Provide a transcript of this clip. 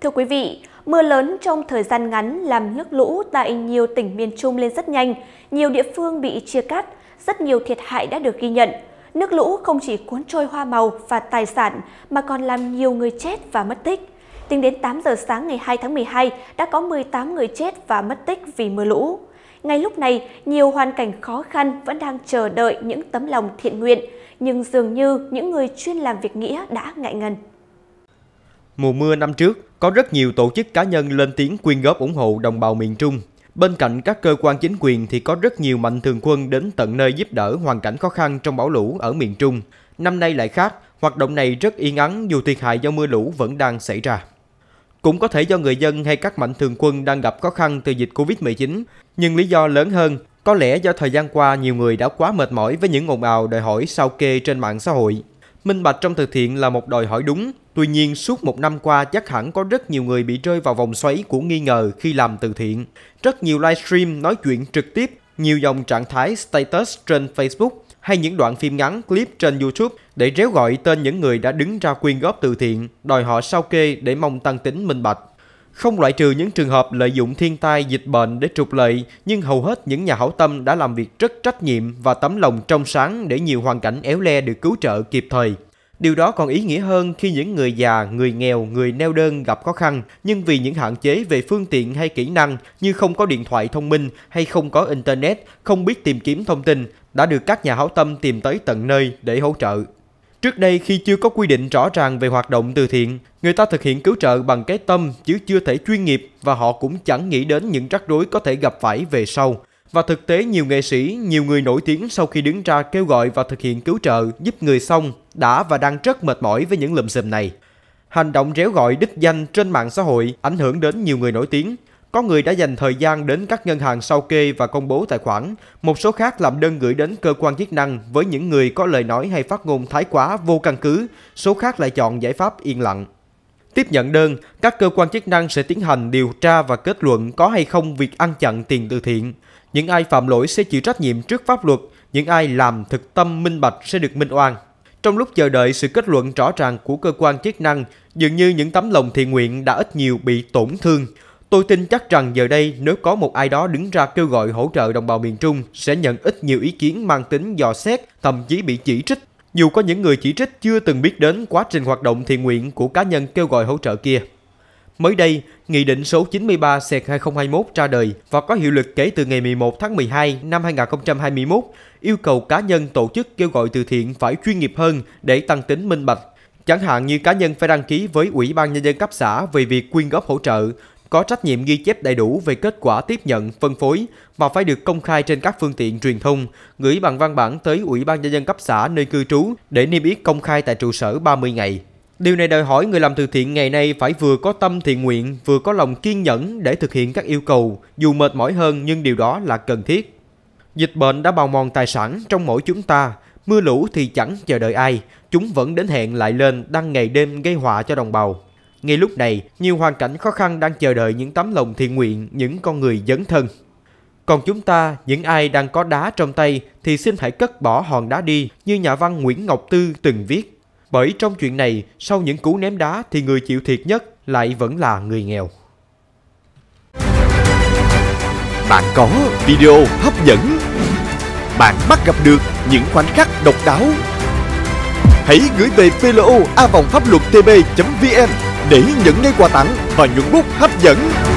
Thưa quý vị, mưa lớn trong thời gian ngắn làm nước lũ tại nhiều tỉnh miền Trung lên rất nhanh, nhiều địa phương bị chia cắt, rất nhiều thiệt hại đã được ghi nhận. Nước lũ không chỉ cuốn trôi hoa màu và tài sản mà còn làm nhiều người chết và mất tích. Tính đến 8 giờ sáng ngày 2 tháng 12 đã có 18 người chết và mất tích vì mưa lũ. Ngay lúc này, nhiều hoàn cảnh khó khăn vẫn đang chờ đợi những tấm lòng thiện nguyện, nhưng dường như những người chuyên làm việc nghĩa đã ngại ngần. Mùa mưa năm trước, có rất nhiều tổ chức cá nhân lên tiếng quyên góp ủng hộ đồng bào miền Trung. Bên cạnh các cơ quan chính quyền thì có rất nhiều mạnh thường quân đến tận nơi giúp đỡ hoàn cảnh khó khăn trong bão lũ ở miền Trung. Năm nay lại khác, hoạt động này rất yên ắng dù thiệt hại do mưa lũ vẫn đang xảy ra. Cũng có thể do người dân hay các mạnh thường quân đang gặp khó khăn từ dịch Covid-19, nhưng lý do lớn hơn có lẽ do thời gian qua nhiều người đã quá mệt mỏi với những ồn ào đòi hỏi sao kê trên mạng xã hội. Minh bạch trong thực thiện là một đòi hỏi đúng, tuy nhiên suốt một năm qua chắc hẳn có rất nhiều người bị rơi vào vòng xoáy của nghi ngờ khi làm từ thiện. Rất nhiều livestream nói chuyện trực tiếp, nhiều dòng trạng thái status trên Facebook hay những đoạn phim ngắn clip trên YouTube để réo gọi tên những người đã đứng ra quyên góp từ thiện, đòi họ sao kê để mong tăng tính minh bạch. Không loại trừ những trường hợp lợi dụng thiên tai, dịch bệnh để trục lợi, nhưng hầu hết những nhà hảo tâm đã làm việc rất trách nhiệm và tấm lòng trong sáng để nhiều hoàn cảnh éo le được cứu trợ kịp thời. Điều đó còn ý nghĩa hơn khi những người già, người nghèo, người neo đơn gặp khó khăn, nhưng vì những hạn chế về phương tiện hay kỹ năng như không có điện thoại thông minh hay không có internet, không biết tìm kiếm thông tin, đã được các nhà hảo tâm tìm tới tận nơi để hỗ trợ. Trước đây khi chưa có quy định rõ ràng về hoạt động từ thiện, người ta thực hiện cứu trợ bằng cái tâm chứ chưa thể chuyên nghiệp và họ cũng chẳng nghĩ đến những rắc rối có thể gặp phải về sau. Và thực tế nhiều nghệ sĩ, nhiều người nổi tiếng sau khi đứng ra kêu gọi và thực hiện cứu trợ giúp người xong đã và đang rất mệt mỏi với những lùm xùm này. Hành động réo gọi đích danh trên mạng xã hội ảnh hưởng đến nhiều người nổi tiếng, có người đã dành thời gian đến các ngân hàng sao kê và công bố tài khoản, một số khác làm đơn gửi đến cơ quan chức năng với những người có lời nói hay phát ngôn thái quá vô căn cứ, số khác lại chọn giải pháp yên lặng. Tiếp nhận đơn, các cơ quan chức năng sẽ tiến hành điều tra và kết luận có hay không việc ăn chặn tiền từ thiện. Những ai phạm lỗi sẽ chịu trách nhiệm trước pháp luật, những ai làm thực tâm minh bạch sẽ được minh oan. Trong lúc chờ đợi sự kết luận rõ ràng của cơ quan chức năng, dường như những tấm lòng thiện nguyện đã ít nhiều bị tổn thương. Tôi tin chắc rằng giờ đây nếu có một ai đó đứng ra kêu gọi hỗ trợ đồng bào miền Trung sẽ nhận ít nhiều ý kiến mang tính dò xét, thậm chí bị chỉ trích. Dù có những người chỉ trích chưa từng biết đến quá trình hoạt động thiện nguyện của cá nhân kêu gọi hỗ trợ kia. Mới đây, Nghị định số 93 sẹt 2021 ra đời và có hiệu lực kể từ ngày 11 tháng 12 năm 2021, yêu cầu cá nhân tổ chức kêu gọi từ thiện phải chuyên nghiệp hơn để tăng tính minh bạch. Chẳng hạn như cá nhân phải đăng ký với Ủy ban Nhân dân cấp xã về việc quyên góp hỗ trợ, có trách nhiệm ghi chép đầy đủ về kết quả tiếp nhận, phân phối và phải được công khai trên các phương tiện truyền thông, gửi bằng văn bản tới Ủy ban nhân dân cấp xã nơi cư trú để niêm yết công khai tại trụ sở 30 ngày. Điều này đòi hỏi người làm từ thiện ngày nay phải vừa có tâm thiện nguyện, vừa có lòng kiên nhẫn để thực hiện các yêu cầu, dù mệt mỏi hơn nhưng điều đó là cần thiết. Dịch bệnh đã bào mòn tài sản trong mỗi chúng ta, mưa lũ thì chẳng chờ đợi ai, chúng vẫn đến hẹn lại lên đăng ngày đêm gây họa cho đồng bào. Ngay lúc này, nhiều hoàn cảnh khó khăn đang chờ đợi những tấm lòng thiện nguyện, những con người dấn thân. Còn chúng ta, những ai đang có đá trong tay thì xin hãy cất bỏ hòn đá đi như nhà văn Nguyễn Ngọc Tư từng viết. Bởi trong chuyện này, sau những cú ném đá thì người chịu thiệt nhất lại vẫn là người nghèo. Bạn có video hấp dẫn. Bạn bắt gặp được những khoảnh khắc độc đáo. Hãy gửi về plo pháp luật tb.vn để nhận lấy quà tặng và những bút hấp dẫn.